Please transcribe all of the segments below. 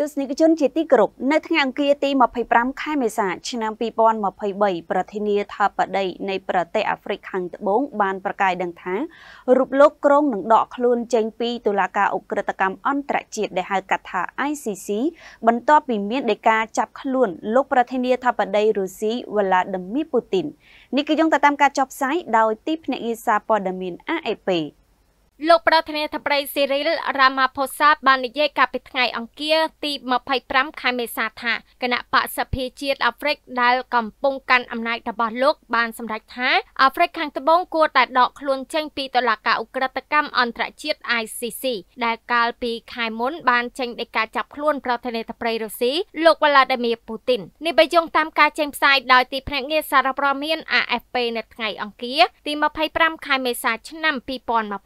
ទស្សនិកជនជាទីគោរពនៅថ្ងៃអង្គារទី25ខែមេសា ឆ្នាំ2023ប្រធានាធិបតីនៃប្រទេសអាហ្វ្រិកខាងត្បូងបានប្រកាសដឹងថារូបលោកក្រុងនឹងដកខ្លួន ចេញពីតុលាការអ ுக ្រិតកម្មអន្តរជាតិដែលហៅកាត់ថា ICC បន្ទាប់ពីមានដីកាចាប់ខ្លួនលោកប្រធានាធិបតីរុស្ស៊ីវ្លាឌីមៀពូទីននេះគឺយោងទៅតាមការចុះផ្សាយដោយទីភ្នាក់ងារសារព័ត៌មាន AFP លោកប្រធានាធិបតីសេរីលរ៉ាម៉ាផូសាបាននិយាយកាលពីថ្ងៃអង្គារទី25ខែមេសាថាគណៈបក្សសភាជាតិអាហ្វ្រិក ដែលកំពុងកាន់អំណាចរបស់លោក បានសម្រេចថាអាហ្វ្រិកខាងត្បូងគួរតែដកខ្លួនចេញពីតុលាការអ ுக ្រិតកម្មអន្តរជាតិ ICC ដែលកាលពីខែមុនបានចេញដីកាចាប់ខ្លួនប្រធានាធិបតីរុស្ស៊ីលោក Vladimir Putin នេះបើយោងតាមការចេញផ្សាយដោយទីភ្នាក់ងារសារព័ត៌មាន AFP នៅថ្ងៃអង្គារទី25ខែមេសាឆ្នាំ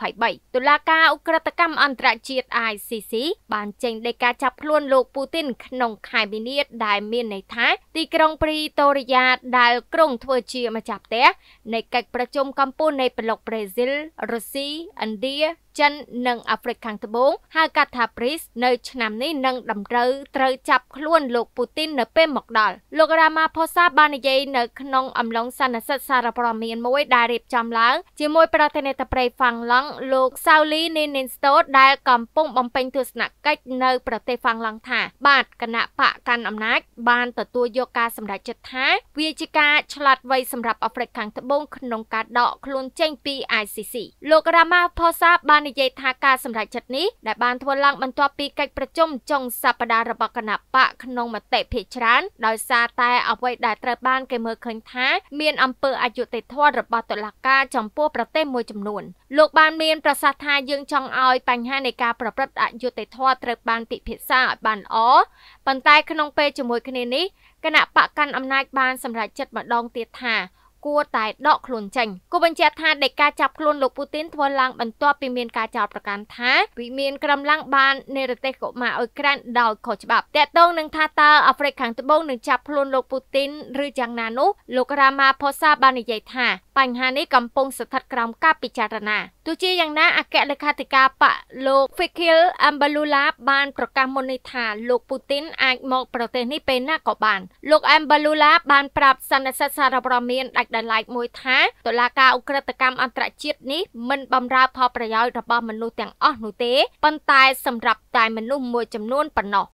2023តុលាការអ ுக ្រិតកម្មអន្តរជាតិ ICC បានចេញដីកាចាប់ខ្លួនលោកពូទីនក្នុងខែមីនាដែលមានន័យថាទីក្រុងព្រីតូរីយ៉ាដែលក្រុងធ្វើជាម្ចាស់ផ្ទះនៃកិច្ចប្រជុំកម្ពុជានៃប្លុកប្រេស៊ីលរុស្ស៊ីឥណ្ឌាចិន និងអាហ្វ្រិកខាងត្បូងហៅកាត់ថា BRICS នៅឆ្នាំនេះនឹងតម្រូវត្រូវចាប់ខ្លួនលោកពូទីននៅពេលមកដល់លោករ៉ាម៉ាផូសាបាននិយាយនៅក្នុងអំឡុងសន្និសីទសារព័ត៌មានមួយដែលរៀបចំឡើង ជាមួយប្រធានាធិបតីហ្វាំងឡង់លោកសាវលីនីនីនស្តូដែលកំពុងបំពេញទស្សនកិច្ចនៅប្រទេសហ្វាំងឡង់ថា បាទគណៈបកកាន់អំណាចបានទទួលយកការសម្រេចចិត្តថា វាជាការឆ្លាតវៃសម្រាប់អាហ្វ្រិកខាងត្បូងក្នុងការដកខ្លួនចេញពី ICC លោក Ramaphosa បាននិយាយថាការសម្រេចចិត្តនេះដែលបានធ្វើឡើងបន្ទាប់ពីកិច្ចប្រជុំចុងសប្តាហ៍របស់គណៈបកក្នុងមតិភាគច្រើនដោយសារតែអ្វីដែលត្រូវបានគេមើលឃើញថាមានអំពើអយុត្តិធម៌របស់តុលាការចំពោះប្រទេសមួយចំនួនលោកបានមានប្រសាសន៍ថាយើងចង់ឲ្យបញ្ហានៃការប្រព្រឹត្តអយុត្តិធម៌ត្រូវបានពិភាក្សាឲ្យបានល្អប៉ុន្តែក្នុងពេលជាមួយគ្នានេះគណៈបកកាន់អំណាចបានសម្រេចចិត្តម្ដងទៀតថាគួរតែដកខ្លួនចេញគូបញ្ជាក់ថាដេកការចាប់ខ្លួនលោកពូទីនធ្វើឡើងបន្ទាប់ពីមានការចោទប្រកាន់ថាវិមានក្រំឡើងបាននៃប្រទេសកូម៉ាអ៊ុយក្រែនដោយខុសច្បាប់តេតងនឹងថាតើអាហ្វ្រិកខាងត្បូងនឹងចាប់ខ្លួនលោកពូទីនឬយ៉ាងណានោះលោករ៉ាម៉ាផូសាបាននិយាយថាបញ្ហានេះកំពុងស្ថិតក្រោមការពិចារណាទោះជាយ៉ាងណាអគ្គលេខាធិការបកលោក Fikil Ambalula បានប្រកាសមុននេះថាលោកពូទីនអាចមកប្រទេសនេះពេលណាក៏បានលោក Ambalula បានប្រាប់សន្និសីទសារព័ត៌មានដាច់ដែលឡែកមួយថាតុលាការអ ுக ្រិតកម្មអន្តរជាតិនេះមិនបំរើផលប្រយោជន៍របស់មនុស្សទាំងអស់នោះទេប៉ុន្តែសម្រាប់តែមនុស្សមួយចំនួនប៉ុណ្ណោះ